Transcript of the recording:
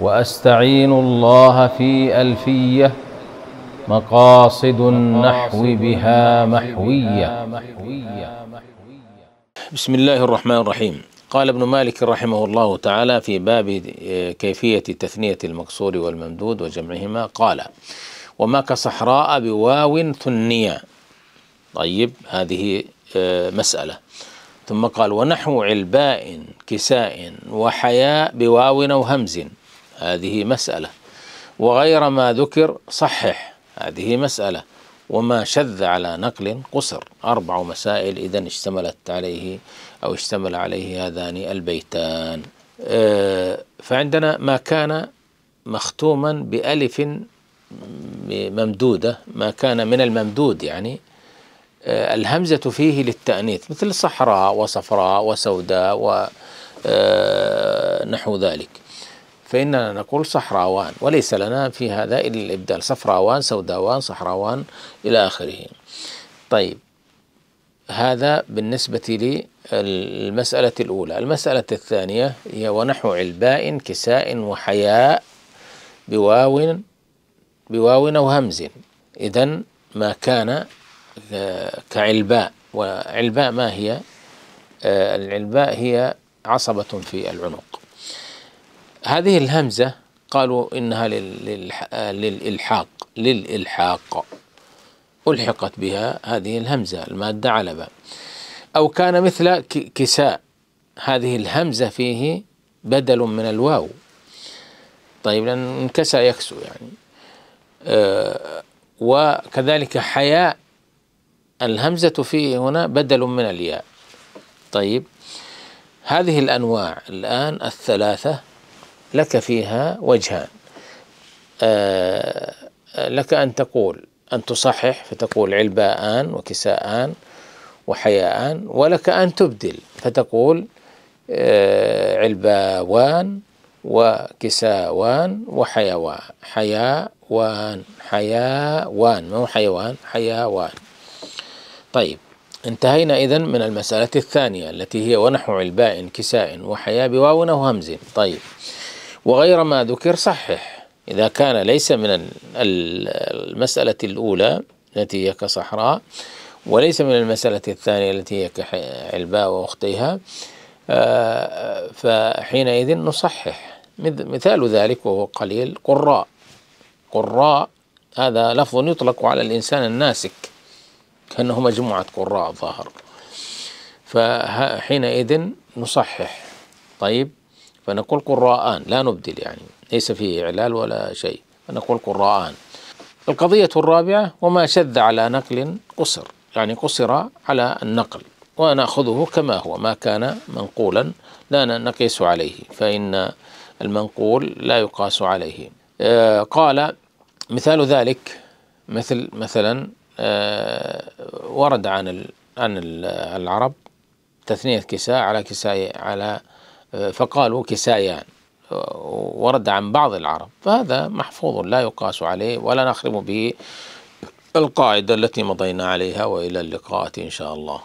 واستعين الله في الفيه مقاصد النحو بها محويه بسم الله الرحمن الرحيم قال ابن مالك رحمه الله تعالى في باب آه، كيفيه تثنيه المقصور والممدود وجمعهما قال وما كصحراء بواو ثنيه طيب هذه آه، مساله ثم قال ونحو علباء كساء وحياء بواو او همز هذه مسألة وغير ما ذكر صحح هذه مسألة وما شذ على نقل قصر أربع مسائل إذا اشتملت عليه أو اشتمل عليه هذان البيتان آه، فعندنا ما كان مختوما بألف ممدودة ما كان من الممدود يعني آه، الهمزة فيه للتأنيث مثل صحراء وصفراء وسوداء ونحو آه، ذلك فإننا نقول صحراوان وليس لنا في هذا إلا الإبدال صفراوان سوداوان صحراوان إلى آخره طيب هذا بالنسبة للمسألة الأولى المسألة الثانية هي ونحو علباء كساء وحياء بواو بواو أو همز إذا ما كان كعلباء وعلباء ما هي آه، العلباء هي عصبة في العنق هذه الهمزة قالوا إنها للإلحاق للإلحاق ألحقت بها هذه الهمزة المادة علبة أو كان مثل كساء هذه الهمزة فيه بدل من الواو طيب لأن انكسى يكسو يعني آه، وكذلك حياء الهمزة فيه هنا بدل من الياء طيب هذه الأنواع الآن الثلاثة لك فيها وجهان آه، لك أن تقول أن تصحح فتقول علباءان وكساءان وحياءان ولك أن تبدل فتقول آه، علباوان وكساوان وحيوان حياوان حياوان ما هو حيوان حياوان طيب انتهينا إذا من المسألة الثانية التي هي ونحو علباء كساء وحياء بواو وهمز طيب وغير ما ذكر صحح إذا كان ليس من المسألة الأولى التي هي كصحراء وليس من المسألة الثانية التي هي كعلباء وأختيها آه، فحينئذ نصحح مثال ذلك وهو قليل قراء قراء هذا لفظ يطلق على الإنسان الناسك كأنه مجموعة قراء الظاهر فحينئذ نصحح طيب فنقول قراءان لا نبدل يعني ليس فيه إعلال ولا شيء فنقول قراءان القضية الرابعة وما شذ على نقل قصر يعني قصر على النقل ونأخذه كما هو ما كان منقولا لا نقيس عليه فإن المنقول لا يقاس عليه آه، قال مثال ذلك مثل مثلا آه، ورد عن عن العرب تثنية كساء على كساء على فقالوا كسائيان ورد عن بعض العرب فهذا محفوظ لا يقاس عليه ولا نخرم به القاعدة التي مضينا عليها وإلى اللقاء إن شاء الله